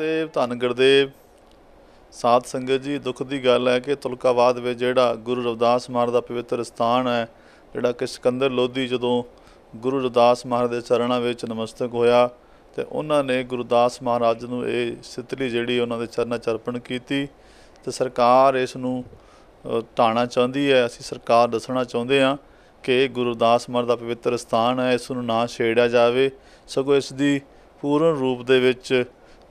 ਦੇ ਧੰਗੜ ਦੇ ਸਾਧ ਸੰਗਤ ਜੀ ਦੁੱਖ ਦੀ ਗੱਲ ਹੈ ਕਿ ਤੁਲਕਾਵਾਦ ਵਿੱਚ ਜਿਹੜਾ ਗੁਰੂ ਰਵਿਦਾਸ ਮਹਾਰਾਜ ਦਾ ਪਵਿੱਤਰ ਸਥਾਨ ਹੈ ਜਿਹੜਾ ਕਿ ਸਿਕੰਦਰ ਲੋਧੀ ਜਦੋਂ ਗੁਰੂ ਰਵਿਦਾਸ ਮਹਾਰਾਜ ਦੇ ਚਰਨਾਂ ਵਿੱਚ ਨਮਸਤਕ ਹੋਇਆ ਤੇ ਉਹਨਾਂ ਨੇ ਗੁਰਦਾਸ ਮਹਾਰਾਜ ਨੂੰ ਇਹ ਸਿਤਲੀ ਜਿਹੜੀ ਉਹਨਾਂ ਦੇ ਚਰਨਾਂ ਚਰਪਣ ਕੀਤੀ ਤੇ ਸਰਕਾਰ ਇਸ ਨੂੰ ਟਾਣਾ ਚਾਹੁੰਦੀ ਹੈ ਅਸੀਂ ਸਰਕਾਰ ਦੱਸਣਾ ਚਾਹੁੰਦੇ ਹਾਂ ਕਿ ਗੁਰਦਾਸ ਮਹਾਰਾਜ ਦਾ ਪਵਿੱਤਰ ਸਥਾਨ ਹੈ ਇਸ ਨੂੰ ਨਾ ਛੇੜਿਆ ਜਾਵੇ ਸਗੋਂ ਇਸ ਦੀ ਪੂਰਨ ਰੂਪ ਦੇ ਵਿੱਚ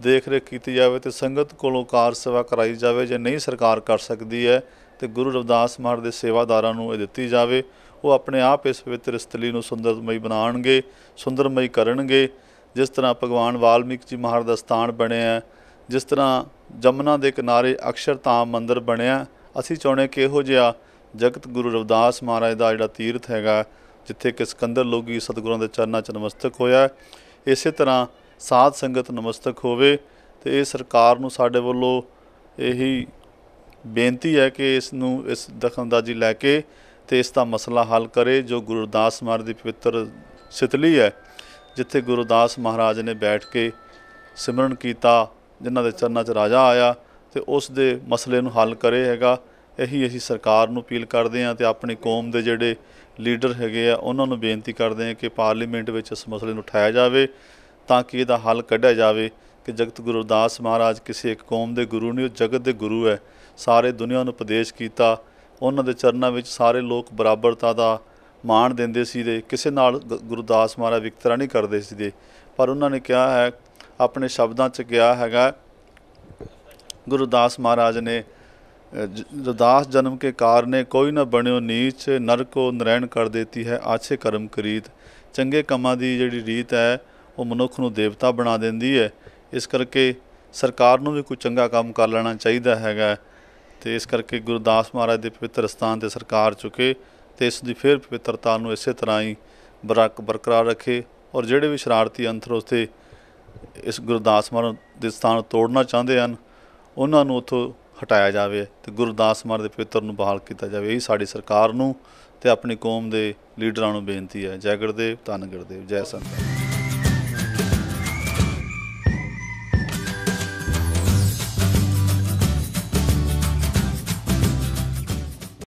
ਦੇਖ ਰੇਖ ਕੀਤੀ ਜਾਵੇ ਤੇ ਸੰਗਤ ਕੋਲੋਂ ਕਾਰ ਸੇਵਾ ਕਰਾਈ ਜਾਵੇ ਜੇ ਨਹੀਂ ਸਰਕਾਰ ਕਰ ਸਕਦੀ ਹੈ ਤੇ ਗੁਰੂ ਰਵਿਦਾਸ ਮਹਾਰਾਜ ਦੇ ਸੇਵਾਦਾਰਾਂ ਨੂੰ ਇਹ ਦਿੱਤੀ ਜਾਵੇ ਉਹ ਆਪਣੇ ਆਪ ਇਸ ਪਵਿੱਤਰ ਸਥਲੀ ਨੂੰ ਸੁੰਦਰਮਈ ਬਣਾਉਣਗੇ ਸੁੰਦਰਮਈ ਕਰਨਗੇ ਜਿਸ ਤਰ੍ਹਾਂ ਭਗਵਾਨ ਵਾਲਮੀਕ ਜੀ ਮਹਾਰਾਜ ਦਾ ਸਥਾਨ ਬਣਿਆ ਜਿਸ ਤਰ੍ਹਾਂ ਜਮਨਾ ਦੇ ਕਿਨਾਰੇ ਅਕਸ਼ਰਧਾਮ ਮੰਦਿਰ ਬਣਿਆ ਅਸੀਂ ਚਾਹੁੰਦੇ ਕਿ ਇਹੋ ਜਿਹਾ ਜਗਤ ਗੁਰੂ ਰਵਿਦਾਸ ਮਹਾਰਾਜ ਦਾ ਜਿਹੜਾ ਤੀਰਥ ਹੈਗਾ ਜਿੱਥੇ ਕਿ ਸਿਕੰਦਰ ਲੋਗੀ ਸਤਿਗੁਰਾਂ ਦੇ ਚਰਨਾਂ 'ਚ ਨਮਸਤਕ ਹੋਇਆ ਇਸੇ ਤਰ੍ਹਾਂ ਸਾਧ ਸੰਗਤ ਨਮਸਤਕ ਹੋਵੇ ਤੇ ਇਹ ਸਰਕਾਰ ਨੂੰ ਸਾਡੇ ਵੱਲੋਂ ਇਹੀ ਬੇਨਤੀ ਹੈ ਕਿ ਇਸ ਨੂੰ ਇਸ ਦਖਲਅੰਦਾਜ਼ੀ ਲੈ ਕੇ ਤੇ ਇਸ ਦਾ ਮਸਲਾ ਹੱਲ ਕਰੇ ਜੋ ਗੁਰਦਾਸ ਮਹਾਰਾਜ ਦੀ ਪਵਿੱਤਰ ਸਿਤਲੀ ਹੈ ਜਿੱਥੇ ਗੁਰਦਾਸ ਮਹਾਰਾਜ ਨੇ ਬੈਠ ਕੇ ਸਿਮਰਨ ਕੀਤਾ ਜਿਨ੍ਹਾਂ ਦੇ ਚਰਨਾਂ 'ਚ ਰਾਜਾ ਆਇਆ ਤੇ ਉਸ ਦੇ ਮਸਲੇ ਨੂੰ ਹੱਲ ਕਰੇ ਹੈਗਾ ਇਹੀ ਅਸੀਂ ਸਰਕਾਰ ਨੂੰ ਅਪੀਲ ਕਰਦੇ ਹਾਂ ਤੇ ਆਪਣੀ ਕੌਮ ਦੇ ਜਿਹੜੇ ਲੀਡਰ ਹੈਗੇ ਆ ਉਹਨਾਂ ਨੂੰ ਬੇਨਤੀ ਕਰਦੇ ਹਾਂ ਕਿ ਪਾਰਲੀਮੈਂਟ ਵਿੱਚ ਇਸ ਮਸਲੇ ਨੂੰ ਉਠਾਇਆ ਜਾਵੇ ਤਾਂ ਕਿ ਇਹਦਾ ਹੱਲ ਕੱਢਿਆ ਜਾਵੇ ਕਿ ਜਗਤ ਗੁਰੂ ਅਰਦਾਸ ਮਹਾਰਾਜ ਕਿਸੇ ਇੱਕ ਕੌਮ ਦੇ ਗੁਰੂ ਨਹੀਂ ਉਹ ਜਗਤ ਦੇ ਗੁਰੂ ਹੈ ਸਾਰੇ ਦੁਨੀਆ ਨੂੰ ਉਪਦੇਸ਼ ਕੀਤਾ ਉਹਨਾਂ ਦੇ ਚਰਨਾਂ ਵਿੱਚ ਸਾਰੇ ਲੋਕ ਬਰਾਬਰਤਾ ਦਾ ਮਾਣ ਦਿੰਦੇ ਸੀ ਦੇ ਕਿਸੇ ਨਾਲ ਗੁਰੂ ਅਰਦਾਸ ਮਹਾਰਾਜ ਵਿਕਤਰਾ ਨਹੀਂ ਕਰਦੇ ਸੀ ਦੇ ਪਰ ਉਹਨਾਂ ਨੇ ਕਿਹਾ ਹੈ ਆਪਣੇ ਸ਼ਬਦਾਂ 'ਚ ਕਿਹਾ ਹੈਗਾ ਗੁਰੂ ਅਰਦਾਸ ਮਹਾਰਾਜ ਨੇ ਰਦਾਸ ਜਨਮ ਕੇ ਕਾਰਨੇ ਕੋਈ ਨਾ ਬਣਿਓ ਨੀਚ ਨਰਕੋ ਨਰੈਣ ਕਰ ਦੇਤੀ ਹੈ ਆਛੇ ਕਰਮ ਕਰੀਤ ਚੰਗੇ ਕੰਮਾਂ ਦੀ ਜਿਹੜੀ ਰੀਤ ਹੈ ਉਹ ਮਨੁੱਖ ਨੂੰ ਦੇਵਤਾ ਬਣਾ ਦਿੰਦੀ ਹੈ ਇਸ ਕਰਕੇ ਸਰਕਾਰ ਨੂੰ ਵੀ ਕੋਈ ਚੰਗਾ ਕੰਮ ਕਰ ਲੈਣਾ ਚਾਹੀਦਾ ਹੈਗਾ ਤੇ ਇਸ ਕਰਕੇ ਗੁਰਦਾਸ ਮਹਾਰਾਜ ਦੇ ਪਵਿੱਤਰ ਸਥਾਨ ਤੇ ਸਰਕਾਰ ਚੁਕੇ ਤੇ ਇਸ ਦੀ ਫੇਰ ਪਵਿੱਤਰਤਾ ਨੂੰ ਇਸੇ ਤਰ੍ਹਾਂ ਹੀ ਬਰਕ ਬਰਕਰਾਰ ਰੱਖੇ ਔਰ ਜਿਹੜੇ ਵੀ ਸ਼ਰਾਰਤੀ ਅੰਤਰ ਉਸਤੇ ਇਸ ਗੁਰਦਾਸ ਮਹਾਰਾਜ ਦੇ ਸਥਾਨ ਤੋੜਨਾ ਚਾਹੁੰਦੇ ਹਨ ਉਹਨਾਂ ਨੂੰ ਉਥੋਂ ਹਟਾਇਆ ਜਾਵੇ ਤੇ ਗੁਰਦਾਸ ਮਹਾਰਾਜ ਦੇ ਪਵਿੱਤਰ ਨੂੰ ਬਹਾਲ ਕੀਤਾ ਜਾਵੇ ਇਹ ਸਾਡੀ ਸਰਕਾਰ ਨੂੰ ਤੇ ਆਪਣੀ ਕੌਮ ਦੇ ਲੀਡਰਾਂ ਨੂੰ ਬੇਨਤੀ ਹੈ ਜੈ ਗੁਰਦੇਵ ਜੈ ਸੰਤ